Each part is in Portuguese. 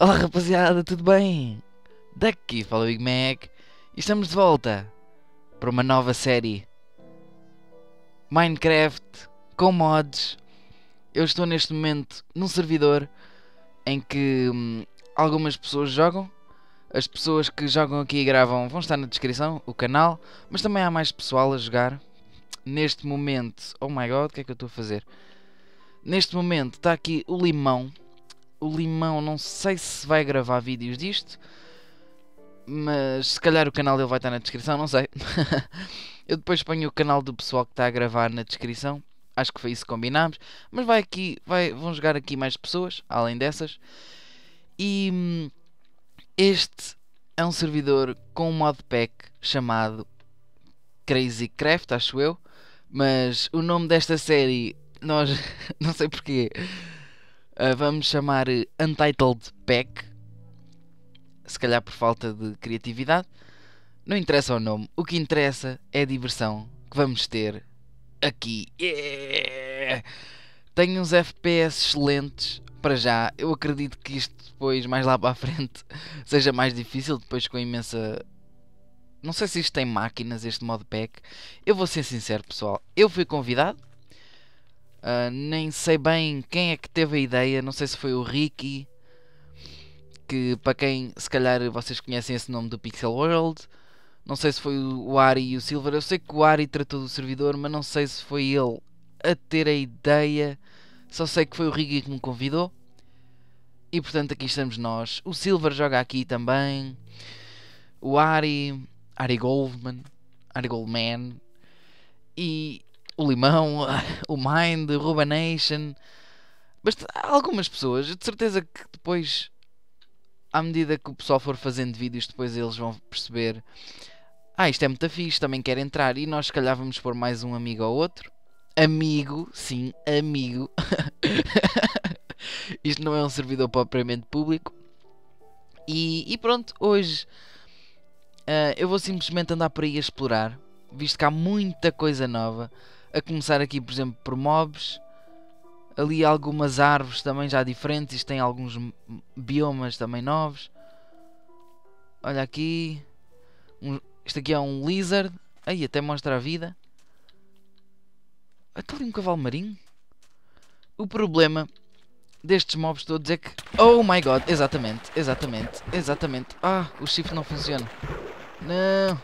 Olá rapaziada, tudo bem? Daqui fala o Big Mac e estamos de volta para uma nova série Minecraft com mods. Eu estou neste momento num servidor em que hum, algumas pessoas jogam. As pessoas que jogam aqui e gravam vão estar na descrição, o canal, mas também há mais pessoal a jogar. Neste momento, oh my god, o que é que eu estou a fazer? Neste momento está aqui o Limão o Limão, não sei se vai gravar vídeos disto, mas se calhar o canal dele vai estar na descrição, não sei. Eu depois ponho o canal do pessoal que está a gravar na descrição. Acho que foi isso que combinámos. Mas vai aqui, vai, vão jogar aqui mais pessoas, além dessas. E hum, este é um servidor com um modpack chamado Crazy Craft, acho eu. Mas o nome desta série, nós não sei porquê Uh, vamos chamar eh, Untitled Pack. Se calhar por falta de criatividade. Não interessa o nome. O que interessa é a diversão que vamos ter aqui. Yeah! Tenho uns FPS excelentes para já. Eu acredito que isto depois, mais lá para a frente, seja mais difícil. Depois com a imensa. Não sei se isto tem máquinas, este pack Eu vou ser sincero, pessoal. Eu fui convidado Uh, nem sei bem quem é que teve a ideia, não sei se foi o Ricky, que para quem se calhar vocês conhecem esse nome do Pixel World, não sei se foi o Ari e o Silver, eu sei que o Ari tratou do servidor, mas não sei se foi ele a ter a ideia, só sei que foi o Ricky que me convidou. E portanto aqui estamos nós. O Silver joga aqui também. O Ari, Ari Goldman, Ari Goldman. E o Limão, o Mind, o Ruba Nation. Mas algumas pessoas, de certeza que depois, à medida que o pessoal for fazendo vídeos, depois eles vão perceber: ah, isto é muito fixe, também quer entrar. E nós, se calhar, vamos pôr mais um amigo ao outro. Amigo, sim, amigo. isto não é um servidor propriamente público. E, e pronto, hoje uh, eu vou simplesmente andar por aí a explorar, visto que há muita coisa nova. A começar aqui, por exemplo, por mobs. Ali algumas árvores também já diferentes. Isto tem alguns biomas também novos. Olha aqui. Um, isto aqui é um lizard. Aí até mostra a vida. Está ali um cavalo marinho. O problema destes mobs todos é que... Oh my god, exatamente, exatamente, exatamente. Ah, o chifre não funciona. Não.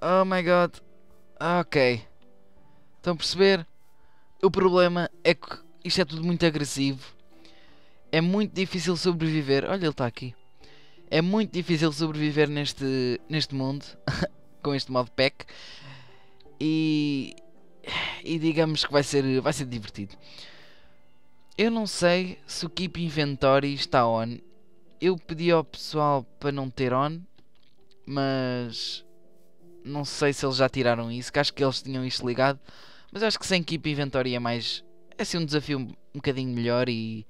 Oh my god. Ok. Estão a perceber? O problema é que isto é tudo muito agressivo. É muito difícil sobreviver. Olha, ele está aqui. É muito difícil sobreviver neste, neste mundo. com este modo pack. E. E digamos que vai ser, vai ser divertido. Eu não sei se o Keep Inventory está on. Eu pedi ao pessoal para não ter on. Mas não sei se eles já tiraram isso, que acho que eles tinham isto ligado, mas acho que sem equipa inventory é mais. É assim um desafio um bocadinho melhor e.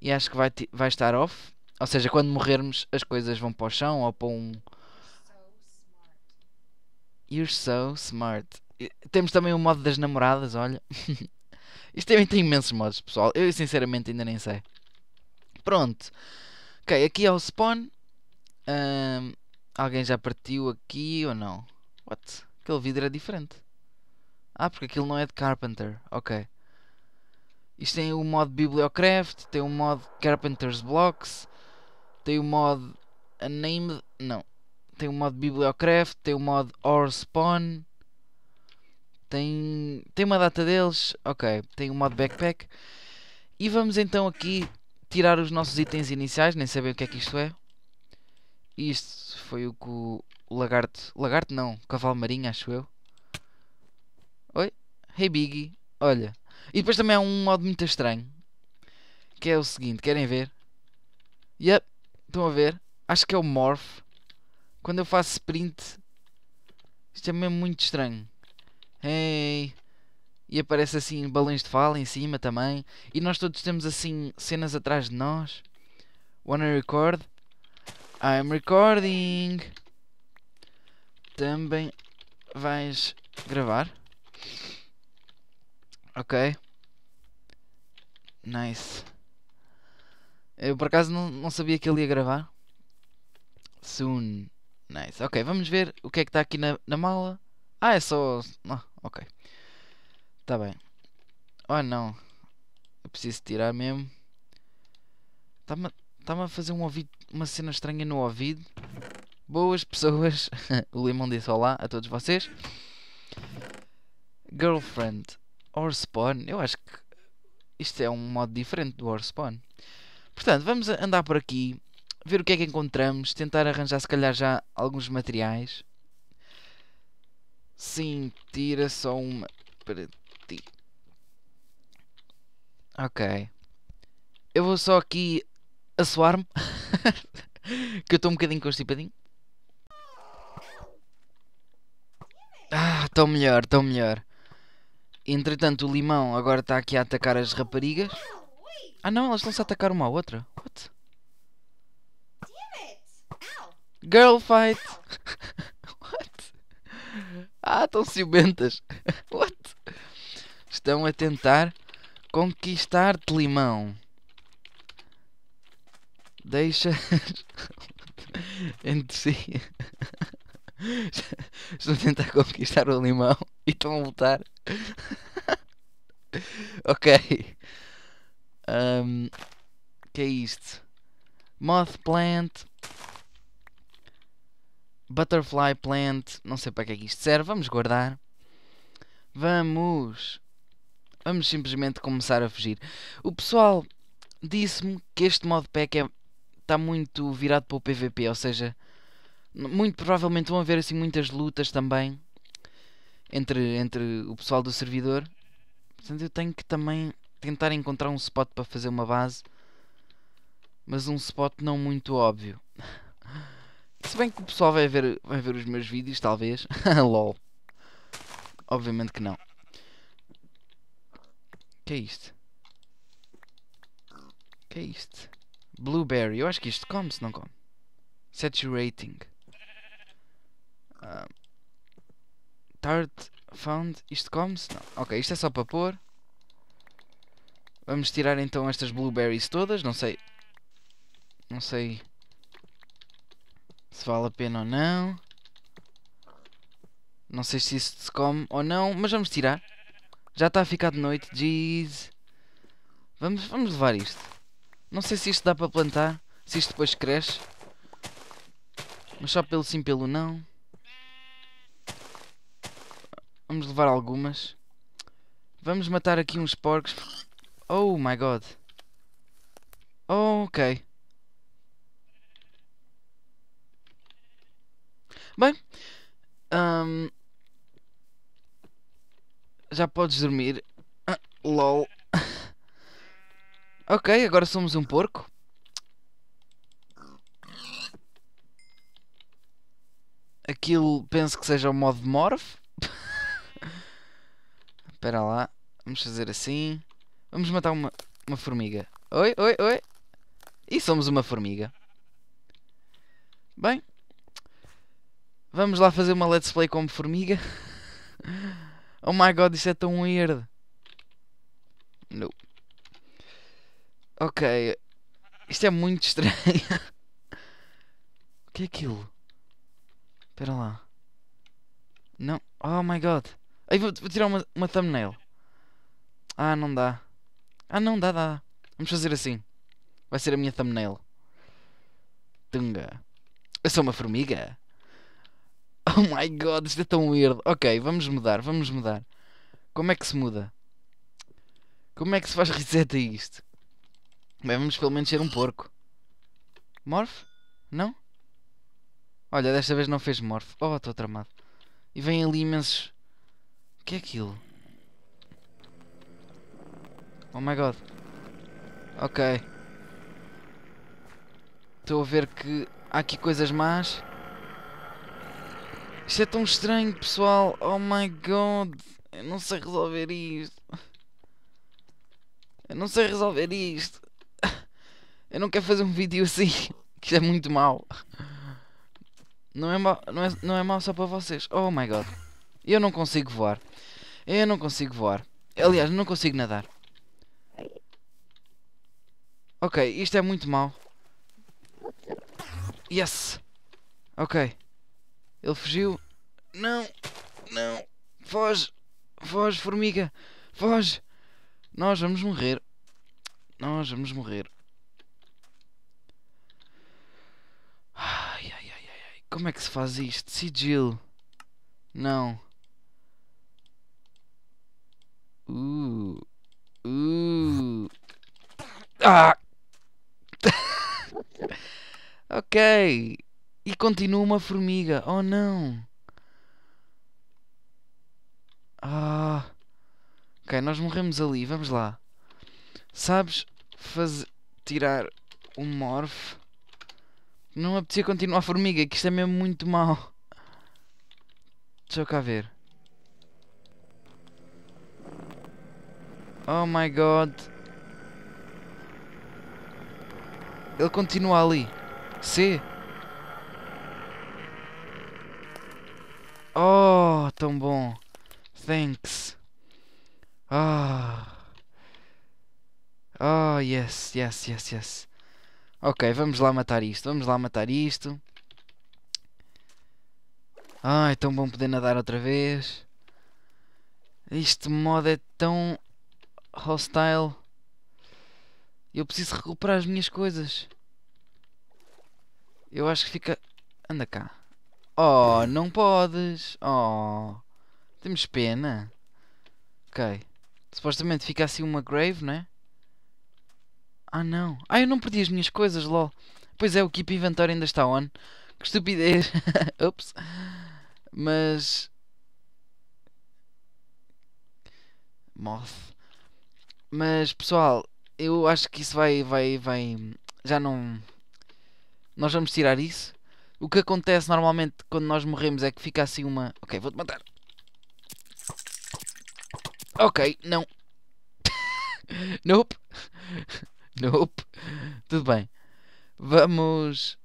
E acho que vai, vai estar off. Ou seja, quando morrermos, as coisas vão para o chão ou para um. You're so smart. Temos também o modo das namoradas, olha. Isto também tem imensos modos, pessoal. Eu sinceramente ainda nem sei. Pronto. Ok, aqui é o spawn. Um, Alguém já partiu aqui ou não? What? Aquele vidro é diferente. Ah, porque aquilo não é de Carpenter. Ok. Isto tem o modo Bibliocraft, tem o modo Carpenter's Blocks, tem o modo Unnamed. Não. Tem o modo Bibliocraft, tem o modo Or Spawn. Tem, tem uma data deles. Ok. Tem o modo Backpack. E vamos então aqui tirar os nossos itens iniciais. Nem sabem o que é que isto é. E isto foi o que o lagarto. Lagarto não, cavalo marinho, acho eu. Oi? Hey Biggie, olha. E depois também há um modo muito estranho. Que é o seguinte, querem ver? Yep, estão a ver? Acho que é o Morph. Quando eu faço sprint. Isto é mesmo muito estranho. Hey! E aparece assim balões de fala em cima também. E nós todos temos assim cenas atrás de nós. Wanna record? I'm recording. Também vais gravar. Ok. Nice. Eu por acaso não, não sabia que ele ia gravar. Soon. Nice. Ok, vamos ver o que é que está aqui na, na mala. Ah, é só. Ah, ok. Está bem. Oh não. Eu preciso tirar mesmo. Está-me Está-me a fazer um ouvido, uma cena estranha no ouvido. Boas pessoas. o Limão disse olá a todos vocês. Girlfriend. or spawn Eu acho que isto é um modo diferente do or spawn Portanto, vamos andar por aqui. Ver o que é que encontramos. Tentar arranjar, se calhar, já alguns materiais. Sim, tira só uma para ti. Ok. Eu vou só aqui a suar-me. que eu estou um bocadinho constipadinho. Ah, tão melhor, tão melhor. Entretanto, o limão agora está aqui a atacar as raparigas. Ah não, elas estão-se a atacar uma à outra. What? Girl fight! What? Ah, estão ciumentas. What? Estão a tentar conquistar-te limão deixa entre si. Estão a tentar conquistar o limão e estão a lutar. ok. Um, que é isto? Moth plant. Butterfly plant. Não sei para que é que isto serve. Vamos guardar. Vamos. Vamos simplesmente começar a fugir. O pessoal disse-me que este modpack é está muito virado para o PVP, ou seja, muito provavelmente vão haver assim muitas lutas também entre, entre o pessoal do servidor. Portanto, eu tenho que também tentar encontrar um spot para fazer uma base, mas um spot não muito óbvio. Se bem que o pessoal vai ver, vai ver os meus vídeos, talvez. LOL. Obviamente que não. que é isto? que é isto? Blueberry. Eu acho que isto come, se não come. Saturating. Uh, tart found. Isto come-se? Não. Ok, isto é só para pôr. Vamos tirar então estas blueberries todas. Não sei. Não sei se vale a pena ou não. Não sei se isso se come ou não, mas vamos tirar. Já está a ficar de noite, jeez. Vamos, vamos levar isto. Não sei se isto dá para plantar. Se isto depois cresce. Mas só pelo sim, pelo não. Vamos levar algumas. Vamos matar aqui uns porcos. Oh my god. Oh, ok. Bem. Um, já podes dormir. Ah, lol. Ok, agora somos um porco. Aquilo penso que seja o modo morph. Espera lá. Vamos fazer assim. Vamos matar uma, uma formiga. Oi, oi, oi. E somos uma formiga. Bem. Vamos lá fazer uma let's play como formiga. oh my god, isso é tão weird. Não. Ok. Isto é muito estranho. o que é aquilo? Espera lá. Não. Oh my god. Aí vou, vou, tirar uma, uma thumbnail. Ah, não dá. Ah, não dá, dá. Vamos fazer assim. Vai ser a minha thumbnail. Tunga. Eu sou uma formiga. Oh my god, isto é tão weird. Ok, vamos mudar, vamos mudar. Como é que se muda? Como é que se faz reset a isto? Bem, vamos pelo menos ser um porco. Morph? Não? Olha, desta vez não fez morph. Oh, estou tramado. E vem ali imensos... O que é aquilo? Oh my god. Ok. Estou a ver que há aqui coisas más. Isto é tão estranho, pessoal. Oh my god. Eu não sei resolver isto. Eu não sei resolver isto. Eu não quero fazer um vídeo assim. Que é muito mau. Não é mau, não é, não é mau só para vocês. Oh my god. Eu não consigo voar. Eu não consigo voar. Aliás, não consigo nadar. Ok, isto é muito mau. Yes! Ok. Ele fugiu. Não! Não! Foge! Foge, formiga! Foge! Nós vamos morrer. Nós vamos morrer. Como é que se faz isto? Sigil. Não. Uh. Uh. Ah! ok. E continua uma formiga. Oh não. Ah. Ok, nós morremos ali. Vamos lá. Sabes fazer. tirar um morph? Não me apetecia continuar a formiga, que isto é mesmo muito mau. Deixa eu cá ver. Oh my god. Ele continua ali. C. Oh, tão bom. Thanks. Ah. Oh. oh, yes, yes, yes, yes. Ok, vamos lá matar isto. Vamos lá matar isto. Ai, tão bom poder nadar outra vez. Este modo é tão hostile. Eu preciso recuperar as minhas coisas. Eu acho que fica... Anda cá. Oh, não podes. Oh. Temos pena. Ok. Supostamente fica assim uma grave, né? Ah não. Ah, eu não perdi as minhas coisas, lol. Pois é, o Keep Inventory ainda está on. Que estupidez. Ups. Mas. Moth. Mas pessoal, eu acho que isso vai. vai, vai. Já não. Nós vamos tirar isso. O que acontece normalmente quando nós morremos é que fica assim uma. Ok, vou-te matar. Ok, não. nope. Nope. Tudo bem. Vamos.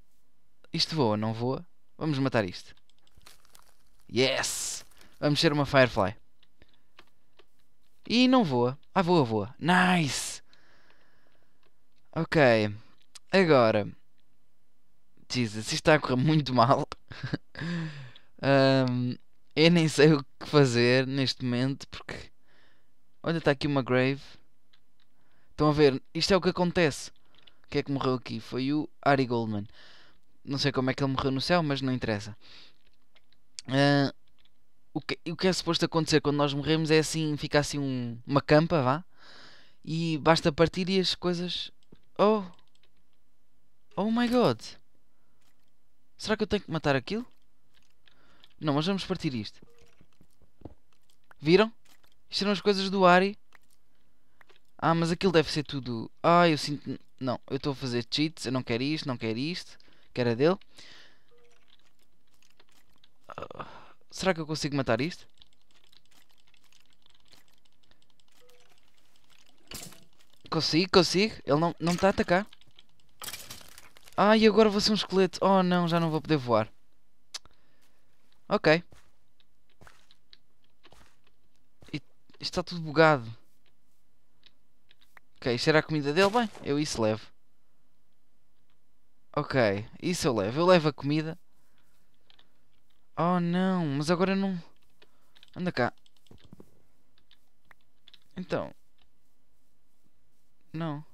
Isto voa, não voa? Vamos matar isto. Yes! Vamos ser uma Firefly. E não voa. Ah, voa, voa. Nice! Ok. Agora. Jesus, isto está a correr muito mal. um, eu nem sei o que fazer neste momento porque. Olha, está aqui uma grave. Estão a ver? Isto é o que acontece. Quem é que morreu aqui? Foi o Ari Goldman. Não sei como é que ele morreu no céu, mas não interessa. Uh, o, que, o que é suposto acontecer quando nós morremos é assim, fica assim um, uma campa, vá. E basta partir e as coisas... Oh! Oh my god! Será que eu tenho que matar aquilo? Não, mas vamos partir isto. Viram? Isto eram as coisas do Ari ah, mas aquilo deve ser tudo. Ah, eu sinto. Não, eu estou a fazer cheats. Eu não quero isto, não quero isto. Quero a dele. Ah, será que eu consigo matar isto? Consigo, consigo. Ele não, não me está a atacar. Ah, e agora vou ser um esqueleto. Oh não, já não vou poder voar. Ok. E, está tudo bugado. Ok, será a comida dele? Bem, eu isso levo. Ok, isso eu levo. Eu levo a comida. Oh não, mas agora não... Anda cá. Então... Não.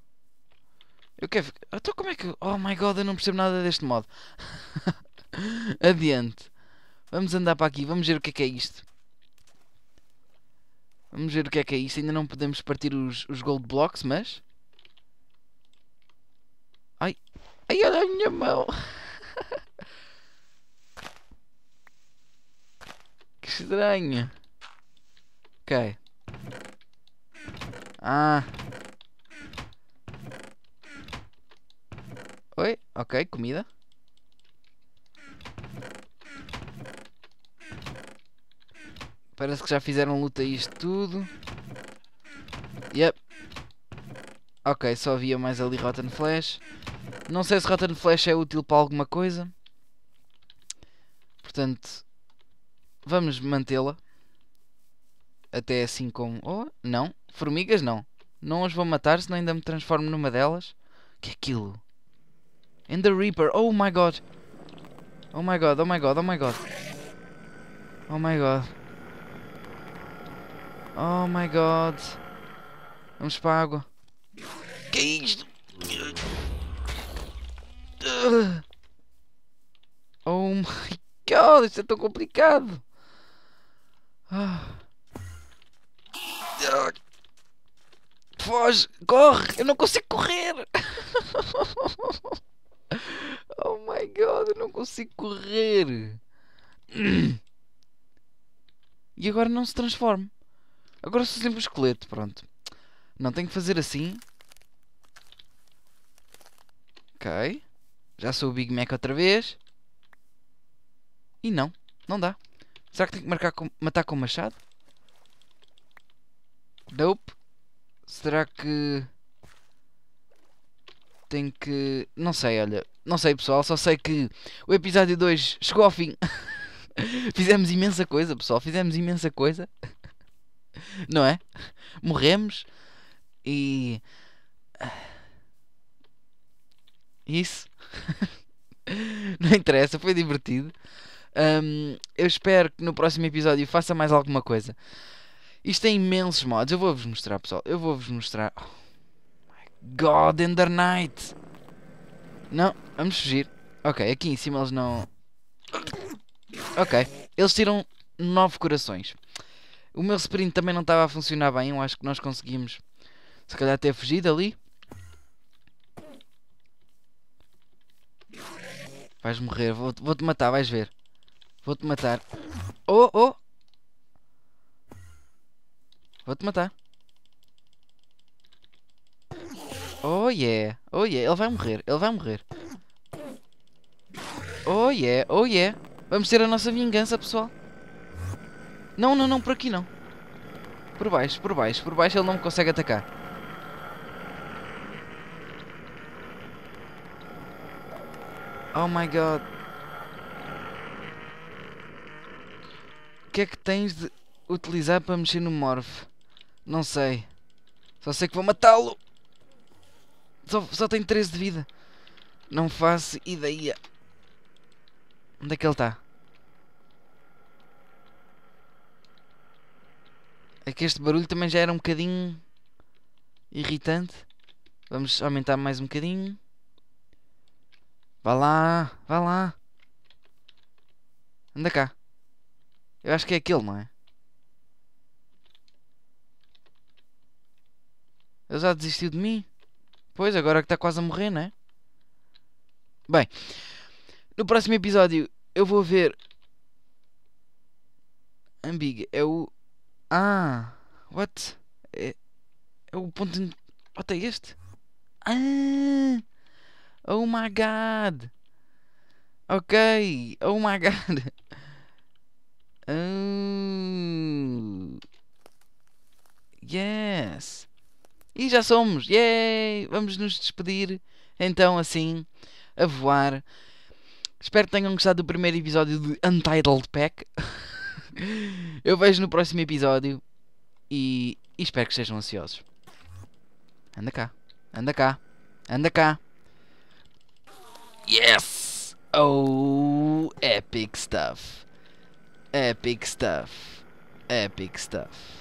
Eu quero... Então como é que... Oh my god, eu não percebo nada deste modo. Adiante. Vamos andar para aqui, vamos ver o que é que é isto. Vamos ver o que é que é isso. Ainda não podemos partir os, os gold blocks, mas... Ai! Ai, olha a minha mão! que estranho! Ok. Ah! Oi? Ok, comida. Parece que já fizeram luta isto tudo. Yep. Ok, só havia mais ali Rotten Flash. Não sei se Rotten Flash é útil para alguma coisa. Portanto, vamos mantê-la. Até assim como... Oh, não. Formigas não. Não as vou matar, senão ainda me transformo numa delas. O que é aquilo? And the Reaper. Oh my god. Oh my god, oh my god, oh my god. Oh my god. Oh my god. Vamos para a água. Que é isto? Ah. Oh my god, isto é tão complicado. Ah. Foge, corre, eu não consigo correr. oh my god, eu não consigo correr. E agora não se transforma. Agora sou sempre o esqueleto, pronto. Não, tenho que fazer assim. Ok. Já sou o Big Mac outra vez. E não, não dá. Será que tenho que marcar com, matar com o machado? Nope. Será que... Tenho que... Não sei, olha. Não sei, pessoal. Só sei que o episódio 2 chegou ao fim. Fizemos imensa coisa, pessoal. Fizemos imensa coisa não é? Morremos e. Isso. não interessa, foi divertido. Um, eu espero que no próximo episódio faça mais alguma coisa. Isto tem imensos modos. Eu vou-vos mostrar, pessoal. Eu vou-vos mostrar. Oh my God, Ender Night! Não, vamos fugir. Ok, aqui em cima eles não. Ok, eles tiram nove corações. O meu sprint também não estava a funcionar bem. Eu acho que nós conseguimos, se calhar, ter fugido ali. Vais morrer. Vou-te vou matar, vais ver. Vou-te matar. Oh, oh! Vou-te matar. Oh yeah, oh yeah, ele vai morrer, ele vai morrer. Oh yeah, oh yeah. Vamos ter a nossa vingança, pessoal. Não, não, não, por aqui não. Por baixo, por baixo, por baixo ele não me consegue atacar. Oh my god. O que é que tens de utilizar para mexer no Morph? Não sei. Só sei que vou matá-lo. Só, só tem 13 de vida. Não faço ideia. Onde é que ele está? É que este barulho também já era um bocadinho irritante. Vamos aumentar mais um bocadinho. Vá lá, vá lá. Anda cá. Eu acho que é aquele, não é? Ele já desistiu de mim? Pois, agora que está quase a morrer, não é? Bem, no próximo episódio eu vou ver. Ambig é o ah, what? É, é o ponto. De... What é este? Ah, oh my god! Ok, oh my god! Oh! Yes! E já somos! Yay! Vamos nos despedir então assim a voar. Espero que tenham gostado do primeiro episódio de Untitled Pack. Eu vejo no próximo episódio e, e espero que estejam ansiosos. Anda cá, anda cá, anda cá. Yes! Oh, epic stuff. Epic stuff. Epic stuff.